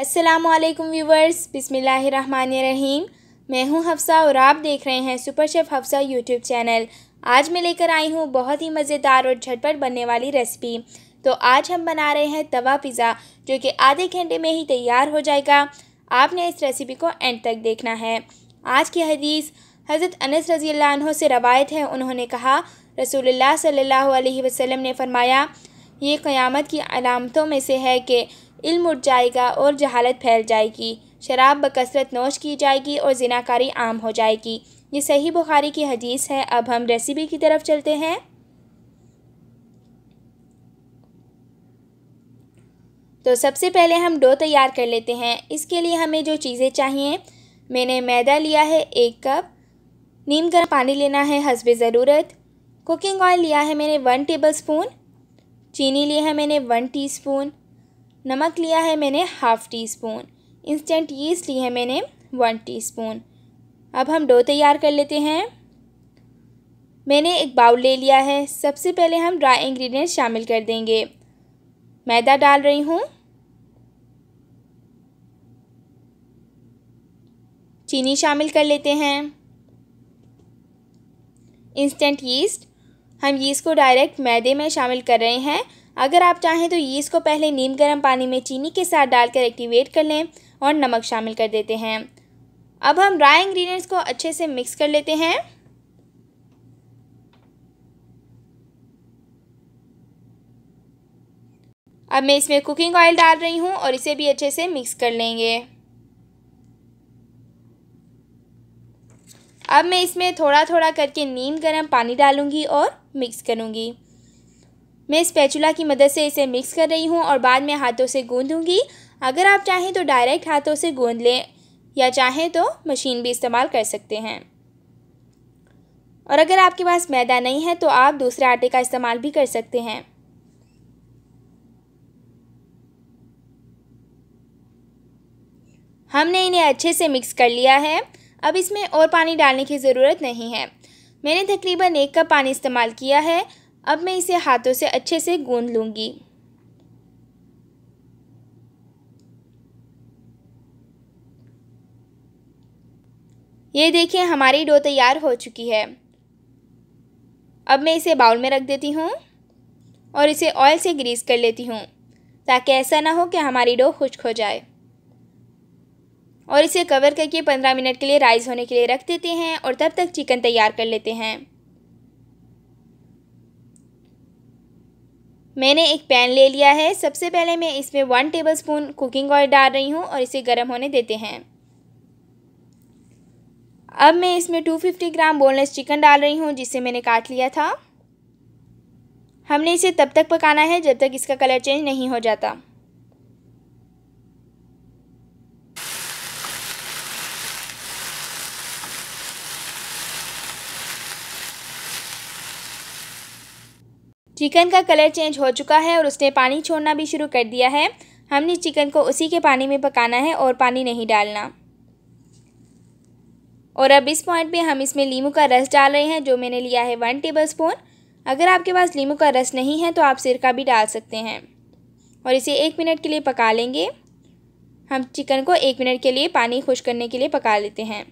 अस्सलाम व्यूवर्स बिसमीम मैं हूं हफ्सा और आप देख रहे हैं super chef Hafsa YouTube channel आज मैं लेकर आई हूं बहुत ही मज़ेदार और झटपट बनने वाली रेसिपी तो आज हम बना रहे हैं तवा पिज़्ज़ा जो कि आधे घंटे में ही तैयार हो जाएगा आपने इस रेसिपी को एंड तक देखना है आज की हदीस हज़रत अनस रज़ी से रवायत है उन्होंने कहा रसोल्ला सल्ला अलैहि ने फरमाया ये क़यामत की अलामतों में से है कि इल्म उठ जाएगा और जहालत फैल जाएगी शराब बकसरत नोश की जाएगी और जिनाकारी आम हो जाएगी ये सही बुखारी की हदीस है अब हम रेसिपी की तरफ चलते हैं तो सबसे पहले हम डो तैयार कर लेते हैं इसके लिए हमें जो चीज़ें चाहिए मैंने मैदा लिया है एक कप नीम गर्म पानी लेना है हसब ज़रूरत कुकिंग ऑयल लिया है मैंने वन टेबल स्पून चीनी लिया है मैंने वन टीस्पून नमक लिया है मैंने half teaspoon instant yeast ली है मैंने वन टीस्पून अब हम डो तैयार कर लेते हैं मैंने एक बाउल ले लिया है सबसे पहले हम ड्राई इंग्रेडिएंट शामिल कर देंगे मैदा डाल रही हूँ चीनी शामिल कर लेते हैं इंस्टेंट यीस्ट हम यीस्ट को डायरेक्ट मैदे में शामिल कर रहे हैं अगर आप चाहें तो ये इसको पहले नीम गर्म पानी में चीनी के साथ डालकर एक्टिवेट कर लें और नमक शामिल कर देते हैं अब हम ड्राई इंग्रेडिएंट्स को अच्छे से मिक्स कर लेते हैं अब मैं इसमें कुकिंग ऑयल डाल रही हूँ और इसे भी अच्छे से मिक्स कर लेंगे अब मैं इसमें थोड़ा थोड़ा करके नीम गर्म पानी डालूंगी और मिक्स करूँगी मैं स्पैचुला की मदद से इसे मिक्स कर रही हूँ और बाद में हाथों से गूँधूँगी अगर आप चाहें तो डायरेक्ट हाथों से गूंद लें या चाहें तो मशीन भी इस्तेमाल कर सकते हैं और अगर आपके पास मैदा नहीं है तो आप दूसरे आटे का इस्तेमाल भी कर सकते हैं हमने इन्हें अच्छे से मिक्स कर लिया है अब इसमें और पानी डालने की ज़रूरत नहीं है मैंने तकरीबन एक कप पानी इस्तेमाल किया है अब मैं इसे हाथों से अच्छे से गूंद लूँगी ये देखिए हमारी डो तैयार हो चुकी है अब मैं इसे बाउल में रख देती हूँ और इसे ऑयल से ग्रीस कर लेती हूँ ताकि ऐसा ना हो कि हमारी डो खुश्क हो जाए और इसे कवर करके पंद्रह मिनट के लिए राइस होने के लिए रख देते हैं और तब तक चिकन तैयार कर लेते हैं मैंने एक पैन ले लिया है सबसे पहले मैं इसमें वन टेबलस्पून कुकिंग ऑयल डाल रही हूँ और इसे गर्म होने देते हैं अब मैं इसमें two fifty gram boneless chicken डाल रही हूँ जिसे मैंने काट लिया था हमने इसे तब तक पकाना है जब तक इसका कलर चेंज नहीं हो जाता चिकन का कलर चेंज हो चुका है और उसने पानी छोड़ना भी शुरू कर दिया है हमने चिकन को उसी के पानी में पकाना है और पानी नहीं डालना और अब इस पॉइंट पे हम इसमें लीमू का रस डाल रहे हैं जो मैंने लिया है वन टेबल स्पून अगर आपके पास लीमू का रस नहीं है तो आप सिरका भी डाल सकते हैं और इसे एक मिनट के लिए पका लेंगे हम चिकन को एक मिनट के लिए पानी खुश करने के लिए पका लेते हैं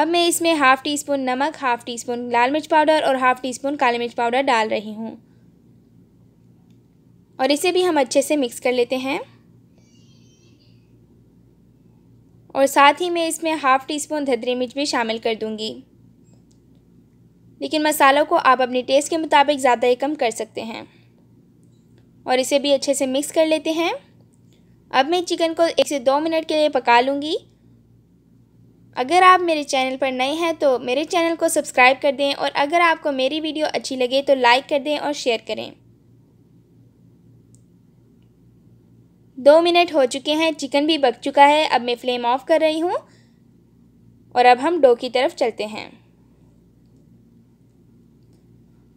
अब मैं इसमें हाफ़ टी स्पून नमक हाफ़ टी स्पून लाल मिर्च पाउडर और हाफ़ टी स्पून काली मिर्च पाउडर डाल रही हूँ और इसे भी हम अच्छे से मिक्स कर लेते हैं और साथ ही मैं इसमें हाफ़ टी स्पून धदरी मिर्च भी शामिल कर दूँगी लेकिन मसालों को आप अपने टेस्ट के मुताबिक ज़्यादा या कम कर सकते हैं और इसे भी अच्छे से मिक्स कर लेते हैं अब मैं चिकन को एक से दो मिनट के लिए पका लूँगी अगर आप मेरे चैनल पर नए हैं तो मेरे चैनल को सब्सक्राइब कर दें और अगर आपको मेरी वीडियो अच्छी लगे तो लाइक कर दें और शेयर करें दो मिनट हो चुके हैं चिकन भी पक चुका है अब मैं फ्लेम ऑफ कर रही हूँ और अब हम डो की तरफ चलते हैं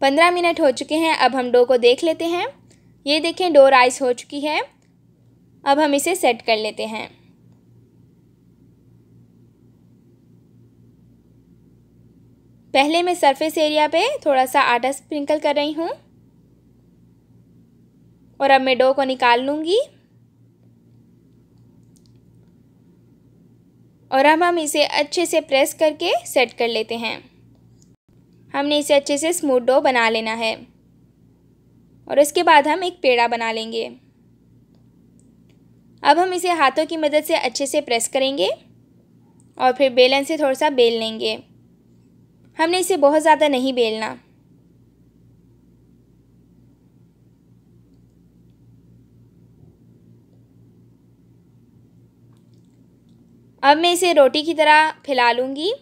पंद्रह मिनट हो चुके हैं अब हम डो को देख लेते हैं ये देखें डो राइस हो चुकी है अब हम इसे सेट कर लेते हैं पहले मैं सरफेस एरिया पे थोड़ा सा आटा स्प्रिंकल कर रही हूँ और अब मैं डो को निकाल लूँगी और अब हम इसे अच्छे से प्रेस करके सेट कर लेते हैं हमने इसे अच्छे से स्मूथ डो बना लेना है और उसके बाद हम एक पेड़ा बना लेंगे अब हम इसे हाथों की मदद से अच्छे से प्रेस करेंगे और फिर बेलन से थोड़ा सा बेल लेंगे हमने इसे बहुत ज़्यादा नहीं बेलना अब मैं इसे रोटी की तरह फैला लूँगी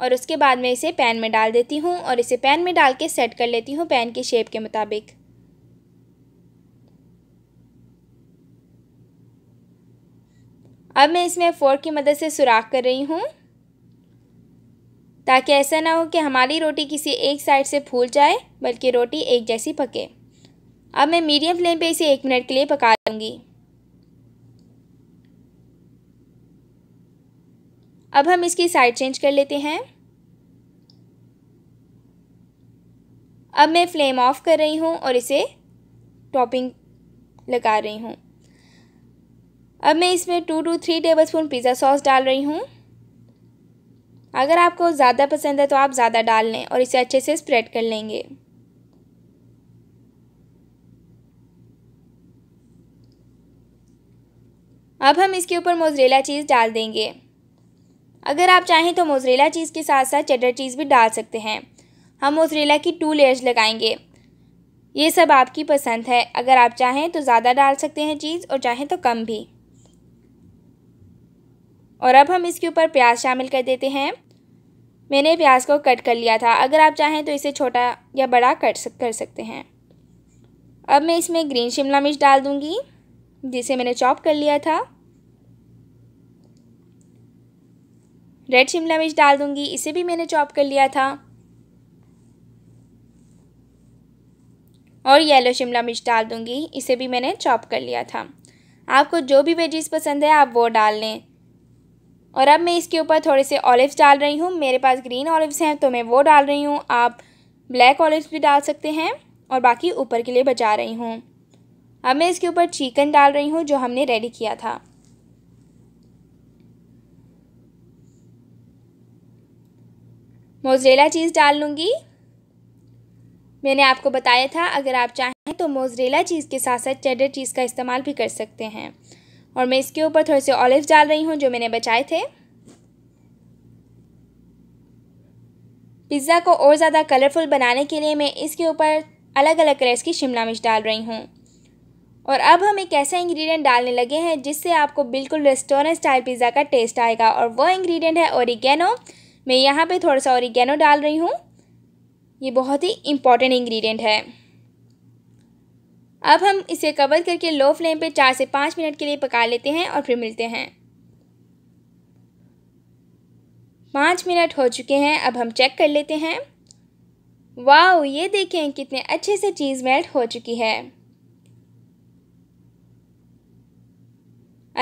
और उसके बाद मैं इसे पैन में डाल देती हूँ और इसे पैन में डाल के सेट कर लेती हूँ पैन के शेप के मुताबिक अब मैं इसमें फ़ोर्क की मदद से सुराख कर रही हूँ ताकि ऐसा ना हो कि हमारी रोटी किसी एक साइड से फूल जाए बल्कि रोटी एक जैसी पके अब मैं मीडियम फ्लेम पे इसे एक मिनट के लिए पका लूँगी अब हम इसकी साइड चेंज कर लेते हैं अब मैं फ्लेम ऑफ कर रही हूँ और इसे टॉपिंग लगा रही हूँ अब मैं इसमें two to three tablespoon pizza sauce डाल रही हूँ अगर आपको ज़्यादा पसंद है तो आप ज़्यादा डाल लें और इसे अच्छे से स्प्रेड कर लेंगे अब हम इसके ऊपर मोजरेला चीज़ डाल देंगे अगर आप चाहें तो मोजरेला चीज़ के साथ साथ चेडर चीज़ भी डाल सकते हैं हम मोजरेला की टू लेयर्स लगाएंगे ये सब आपकी पसंद है अगर आप चाहें तो ज़्यादा डाल सकते हैं चीज़ और चाहें तो कम भी और अब हम इसके ऊपर प्याज शामिल कर देते हैं मैंने प्याज को कट कर लिया था अगर आप चाहें तो इसे छोटा या बड़ा कट सक, कर सकते हैं अब मैं इसमें ग्रीन शिमला मिर्च डाल दूँगी जिसे मैंने चॉप कर लिया था रेड शिमला मिर्च डाल दूँगी इसे भी मैंने चॉप कर लिया था और येलो शिमला मिर्च डाल दूँगी इसे भी मैंने चॉप कर लिया था आपको जो भी वेजीज पसंद है आप वो डाल लें और अब मैं इसके ऊपर थोड़े से ऑलिव्स डाल रही हूँ मेरे पास ग्रीन ऑलिव्स हैं तो मैं वो डाल रही हूँ आप ब्लैक ऑलिव्स भी डाल सकते हैं और बाकी ऊपर के लिए बचा रही हूँ अब मैं इसके ऊपर चिकन डाल रही हूँ जो हमने रेडी किया था मोजरेला चीज़ डाल लूँगी मैंने आपको बताया था अगर आप चाहें तो मोजरेला चीज़ के साथ साथ चेडर चीज़ का इस्तेमाल भी कर सकते हैं और मैं इसके ऊपर थोड़े से ऑलिव डाल रही हूँ जो मैंने बचाए थे पिज़्ज़ा को और ज़्यादा कलरफुल बनाने के लिए मैं इसके ऊपर अलग अलग कलर्स की शिमला मिर्च डाल रही हूँ और अब हम एक ऐसा इंग्रेडिएंट डालने लगे हैं जिससे आपको बिल्कुल रेस्टोरेंट स्टाइल पिज़्ज़ा का टेस्ट आएगा और वो इंग्रेडिएंट है ओरिगेनो मैं यहाँ पे थोड़ा सा ओरिगेनो डाल रही हूँ ये बहुत ही इम्पॉर्टेंट इंग्रेडिएंट है अब हम इसे कवर करके लो फ्लेम पे चार से पाँच मिनट के लिए पका लेते हैं और फिर मिलते हैं पाँच मिनट हो चुके हैं अब हम चेक कर लेते हैं वाओ ये देखें कितने अच्छे से चीज़ मेल्ट हो चुकी है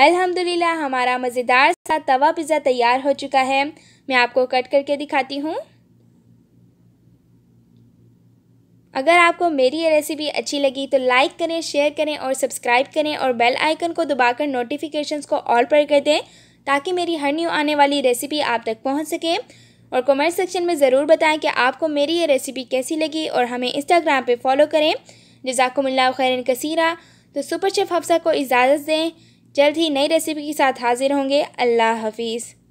अल्हम्दुलिल्लाह हमारा मज़ेदार सा तवा पिज़्ज़ा तैयार हो चुका है मैं आपको कट करके दिखाती हूँ अगर आपको मेरी ये रेसिपी अच्छी लगी तो लाइक करें शेयर करें और सब्सक्राइब करें और बेल आइकन को दबाकर नोटिफिकेशंस को ऑल पर कर दें ताकि मेरी हर न्यू आने वाली रेसिपी आप तक पहुंच सके और कमेंट सेक्शन में ज़रूर बताएं कि आपको मेरी ये रेसिपी कैसी लगी और हमें इंस्टाग्राम पे फॉलो करें जजाकमल्ला खैरन कसीरा तो सुपर शेफ़ हफ्सा को इजाज़त दें जल्द ही नई रेसिपी के साथ हाजिर होंगे अल्लाह हाफिज़